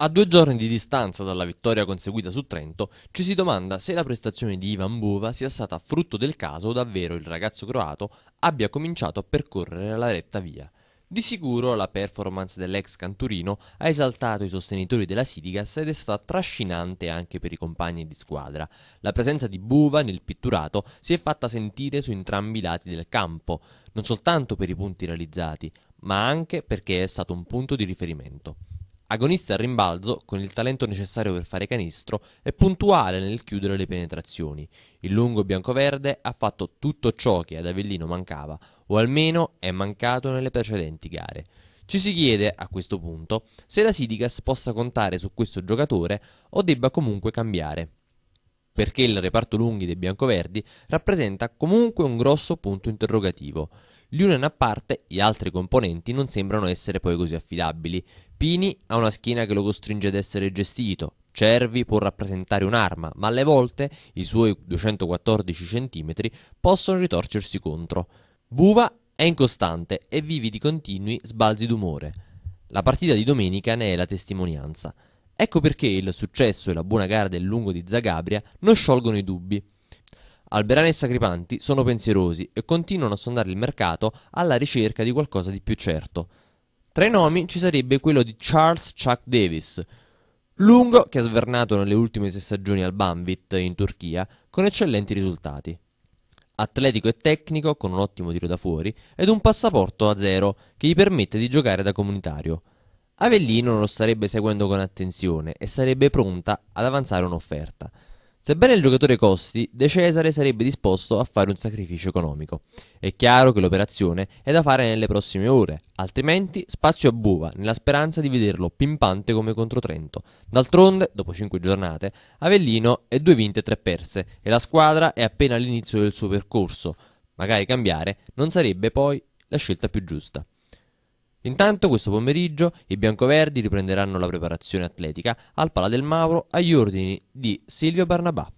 A due giorni di distanza dalla vittoria conseguita su Trento, ci si domanda se la prestazione di Ivan Buva sia stata frutto del caso o davvero il ragazzo croato abbia cominciato a percorrere la retta via. Di sicuro la performance dell'ex Canturino ha esaltato i sostenitori della Sidigas ed è stata trascinante anche per i compagni di squadra. La presenza di Buva nel pitturato si è fatta sentire su entrambi i lati del campo, non soltanto per i punti realizzati, ma anche perché è stato un punto di riferimento. Agonista al rimbalzo, con il talento necessario per fare canestro, è puntuale nel chiudere le penetrazioni. Il lungo biancoverde ha fatto tutto ciò che ad Avellino mancava, o almeno è mancato nelle precedenti gare. Ci si chiede, a questo punto, se la Sidigas possa contare su questo giocatore o debba comunque cambiare, perché il reparto lunghi dei biancoverdi rappresenta comunque un grosso punto interrogativo. Gli Union a parte, gli altri componenti non sembrano essere poi così affidabili. Pini ha una schiena che lo costringe ad essere gestito, Cervi può rappresentare un'arma, ma alle volte i suoi 214 cm possono ritorcersi contro. Buva è incostante e vive di continui sbalzi d'umore. La partita di domenica ne è la testimonianza. Ecco perché il successo e la buona gara del lungo di Zagabria non sciolgono i dubbi. Alberani e Sacripanti sono pensierosi e continuano a sondare il mercato alla ricerca di qualcosa di più certo. Tra i nomi ci sarebbe quello di Charles Chuck Davis, lungo che ha svernato nelle ultime sei stagioni al Banvit in Turchia con eccellenti risultati. Atletico e tecnico con un ottimo tiro da fuori ed un passaporto a zero che gli permette di giocare da comunitario. Avellino lo starebbe seguendo con attenzione e sarebbe pronta ad avanzare un'offerta. Sebbene il giocatore costi, De Cesare sarebbe disposto a fare un sacrificio economico. È chiaro che l'operazione è da fare nelle prossime ore, altrimenti spazio a Buva nella speranza di vederlo pimpante come contro Trento. D'altronde, dopo 5 giornate, Avellino è 2 vinte e 3 perse e la squadra è appena all'inizio del suo percorso. Magari cambiare non sarebbe poi la scelta più giusta. Intanto questo pomeriggio i biancoverdi riprenderanno la preparazione atletica al Pala del Mauro agli ordini di Silvio Barnabà.